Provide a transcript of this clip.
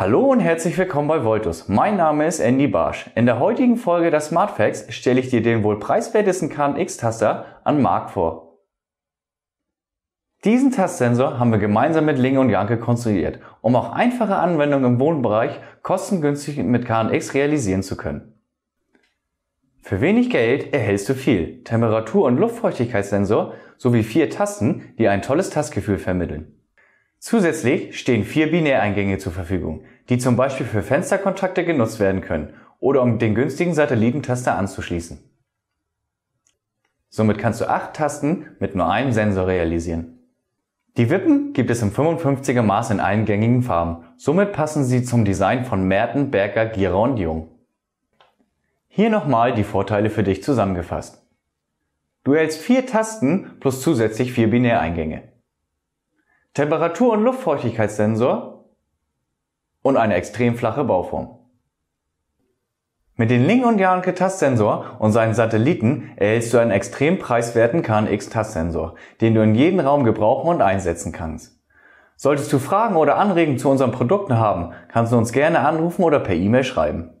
Hallo und herzlich willkommen bei Voltus. Mein Name ist Andy Barsch. In der heutigen Folge der Smartfacts stelle ich dir den wohl preiswertesten KNX-Taster an Mark vor. Diesen Tastsensor haben wir gemeinsam mit Linge und Janke konstruiert, um auch einfache Anwendungen im Wohnbereich kostengünstig mit KNX realisieren zu können. Für wenig Geld erhältst du viel. Temperatur- und Luftfeuchtigkeitssensor sowie vier Tasten, die ein tolles Tastgefühl vermitteln. Zusätzlich stehen vier Binäreingänge zur Verfügung, die zum Beispiel für Fensterkontakte genutzt werden können oder um den günstigen Satellitentaster anzuschließen. Somit kannst du acht Tasten mit nur einem Sensor realisieren. Die Wippen gibt es im 55er Maß in allen gängigen Farben. Somit passen sie zum Design von Merten, Berger, Gira und Jung. Hier nochmal die Vorteile für dich zusammengefasst. Du hältst vier Tasten plus zusätzlich vier Binäreingänge. Temperatur- und Luftfeuchtigkeitssensor und eine extrem flache Bauform. Mit dem Ling und Janke Tastsensor und seinen Satelliten erhältst du einen extrem preiswerten KNX Tastsensor, den du in jedem Raum gebrauchen und einsetzen kannst. Solltest du Fragen oder Anregungen zu unseren Produkten haben, kannst du uns gerne anrufen oder per E-Mail schreiben.